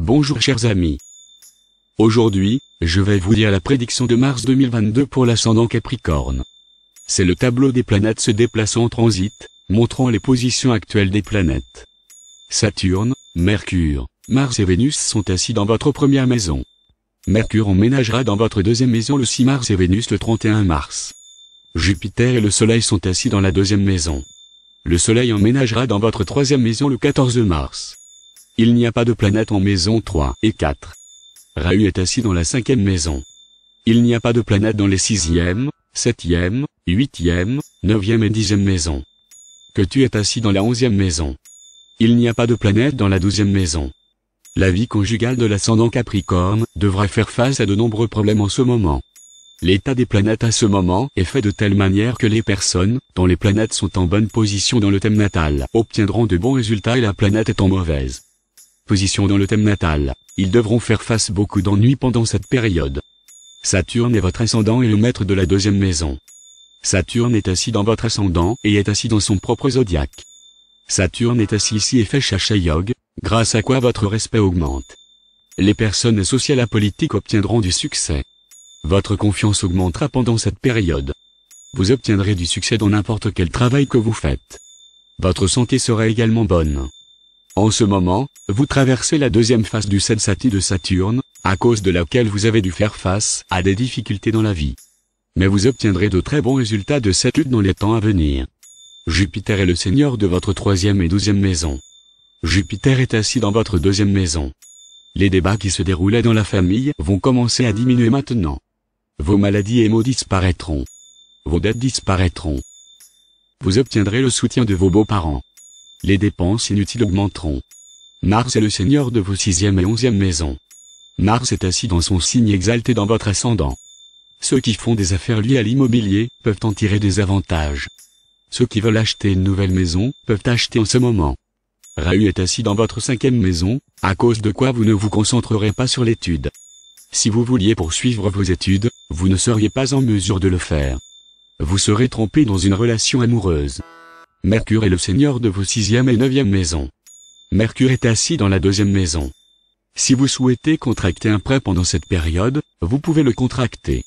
Bonjour chers amis. Aujourd'hui, je vais vous dire la prédiction de mars 2022 pour l'ascendant Capricorne. C'est le tableau des planètes se déplaçant en transit, montrant les positions actuelles des planètes. Saturne, Mercure, Mars et Vénus sont assis dans votre première maison. Mercure emménagera dans votre deuxième maison le 6 mars et Vénus le 31 mars. Jupiter et le Soleil sont assis dans la deuxième maison. Le Soleil emménagera dans votre troisième maison le 14 mars. Il n'y a pas de planète en maison 3 et 4. Rahu est assis dans la cinquième maison. Il n'y a pas de planète dans les sixième, septième, huitième, neuvième et dixième maisons. Que tu es assis dans la onzième maison. Il n'y a pas de planète dans la douzième maison. La vie conjugale de l'ascendant Capricorne devra faire face à de nombreux problèmes en ce moment. L'état des planètes à ce moment est fait de telle manière que les personnes, dont les planètes sont en bonne position dans le thème natal, obtiendront de bons résultats et la planète est en mauvaise position dans le thème natal, ils devront faire face beaucoup d'ennuis pendant cette période. Saturne est votre ascendant et le maître de la deuxième maison. Saturne est assis dans votre ascendant et est assis dans son propre zodiaque. Saturne est assis ici et fait Yog, grâce à quoi votre respect augmente. Les personnes sociales à politique obtiendront du succès. Votre confiance augmentera pendant cette période. Vous obtiendrez du succès dans n'importe quel travail que vous faites. Votre santé sera également bonne. En ce moment, vous traversez la deuxième phase du sensati de Saturne, à cause de laquelle vous avez dû faire face à des difficultés dans la vie. Mais vous obtiendrez de très bons résultats de cette lutte dans les temps à venir. Jupiter est le seigneur de votre troisième et douzième maison. Jupiter est assis dans votre deuxième maison. Les débats qui se déroulaient dans la famille vont commencer à diminuer maintenant. Vos maladies et maux disparaîtront. Vos dettes disparaîtront. Vous obtiendrez le soutien de vos beaux-parents. Les dépenses inutiles augmenteront. Mars est le seigneur de vos sixième et onzième maisons. Mars est assis dans son signe exalté dans votre ascendant. Ceux qui font des affaires liées à l'immobilier peuvent en tirer des avantages. Ceux qui veulent acheter une nouvelle maison peuvent acheter en ce moment. Rahu est assis dans votre cinquième maison, à cause de quoi vous ne vous concentrerez pas sur l'étude. Si vous vouliez poursuivre vos études, vous ne seriez pas en mesure de le faire. Vous serez trompé dans une relation amoureuse. Mercure est le seigneur de vos sixième et neuvième maisons. Mercure est assis dans la deuxième maison. Si vous souhaitez contracter un prêt pendant cette période, vous pouvez le contracter.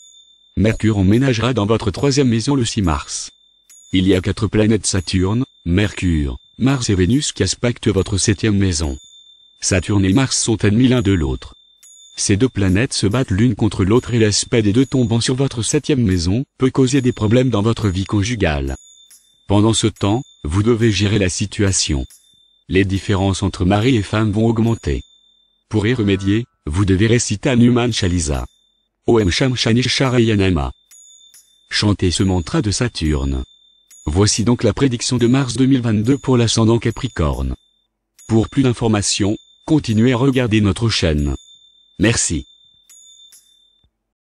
Mercure emménagera dans votre troisième maison le 6 mars. Il y a quatre planètes Saturne, Mercure, Mars et Vénus qui aspectent votre septième maison. Saturne et Mars sont ennemis l'un de l'autre. Ces deux planètes se battent l'une contre l'autre et l'aspect des deux tombant sur votre septième maison peut causer des problèmes dans votre vie conjugale. Pendant ce temps, vous devez gérer la situation. Les différences entre mari et femme vont augmenter. Pour y remédier, vous devez réciter Anuman Chalisa. Om Sham Shani Chantez ce mantra de Saturne. Voici donc la prédiction de mars 2022 pour l'ascendant Capricorne. Pour plus d'informations, continuez à regarder notre chaîne. Merci.